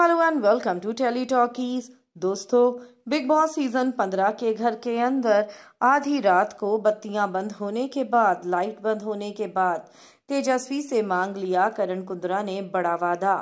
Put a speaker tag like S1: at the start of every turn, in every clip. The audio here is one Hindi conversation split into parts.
S1: hello and welcome to tele talkies दोस्तों बिग बॉस सीजन 15 के घर के अंदर आधी रात को बत्तियां बंद होने के बाद लाइट बंद होने के बाद तेजस्वी से मांग लिया करण कुंद्रा ने बड़ा वादा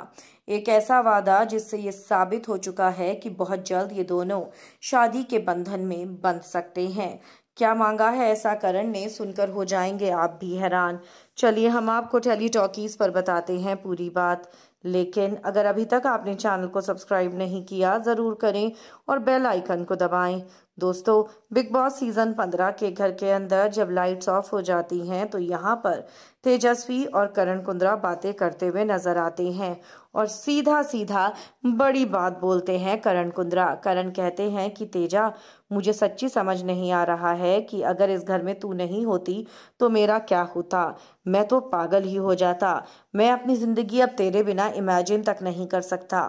S1: एक ऐसा वादा जिससे ये साबित हो चुका है कि बहुत जल्द ये दोनों शादी के बंधन में बंध सकते हैं क्या मांगा है ऐसा करण ने सुनकर हो जाएंगे आप भी हैरान चलिए हम आपको टेली टॉकीज पर बताते हैं पूरी बात लेकिन अगर अभी तक आपने चैनल को सब्सक्राइब नहीं किया ज़रूर करें और बेल आइकन को दबाएं दोस्तों बिग बॉस सीज़न 15 के घर के अंदर जब लाइट्स ऑफ हो जाती हैं तो यहाँ पर तेजस्वी और करण कुंद्रा बातें करते हुए नजर आते हैं और सीधा सीधा बड़ी बात बोलते हैं करण कुंद्रा करण कहते हैं कि तेजा मुझे सच्ची समझ नहीं आ रहा है कि अगर इस घर में तू नहीं होती तो मेरा क्या होता मैं तो पागल ही हो जाता मैं अपनी ज़िंदगी अब तेरे बिना मैं इमेजिन तक नहीं कर सकता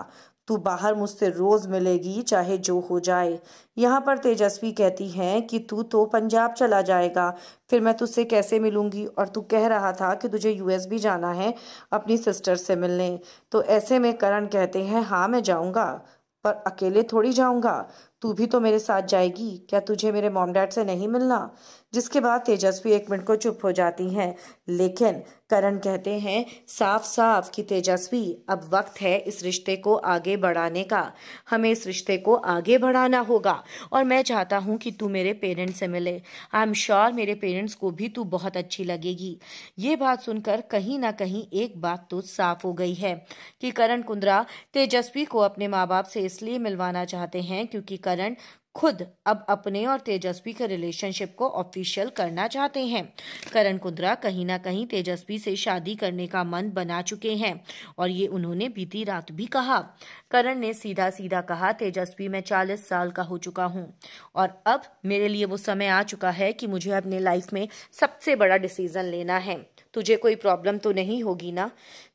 S1: तू बाहर मुझसे रोज मिलेगी चाहे जो हो जाए यहाँ पर तेजस्वी कहती हैं कि तू तो पंजाब चला जाएगा फिर मैं तुझसे कैसे मिलूंगी और तू कह रहा था कि तुझे यूएस भी जाना है अपनी सिस्टर से मिलने तो ऐसे में करण कहते हैं हाँ मैं जाऊँगा पर अकेले थोड़ी जाऊँगा तू भी तो मेरे साथ जाएगी क्या तुझे मेरे मोम डैड से नहीं मिलना जिसके बाद तेजस्वी एक मिनट को चुप हो जाती हैं लेकिन करण कहते हैं साफ साफ कि तेजस्वी अब वक्त है इस रिश्ते को आगे बढ़ाने का हमें इस रिश्ते को आगे बढ़ाना होगा और मैं चाहता हूँ कि तू मेरे पेरेंट्स से मिले आई एम श्योर मेरे पेरेंट्स को भी तू बहुत अच्छी लगेगी ये बात सुनकर कहीं ना कहीं एक बात तो साफ हो गई है कि करण कुंद्रा तेजस्वी को अपने माँ बाप से इसलिए मिलवाना चाहते हैं क्योंकि करण खुद अब अपने और तेजस्वी के रिलेशनशिप को ऑफिशियल करना चाहते हैं करण कुंद्रा कहीं ना कहीं तेजस्वी से शादी करने का मन बना चुके हैं और ये उन्होंने बीती रात भी कहा करण ने सीधा सीधा कहा तेजस्वी मैं चालीस साल का हो चुका हूँ और अब मेरे लिए वो समय आ चुका है कि मुझे अपने लाइफ में सबसे बड़ा डिसीजन लेना है तुझे कोई प्रॉब्लम तो नहीं होगी ना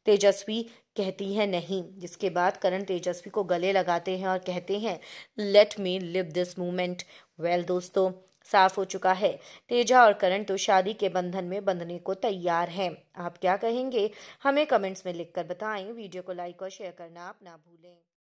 S1: तेजस्वी कहती है नहीं जिसके बाद करण तेजस्वी को गले लगाते हैं और कहते हैं let me live this this movement well दोस्तों साफ हो चुका है तेजा और करण तो शादी के बंधन में बंधने को तैयार हैं आप क्या कहेंगे हमें कमेंट्स में लिखकर बताएं वीडियो को लाइक और शेयर करना आप ना भूलें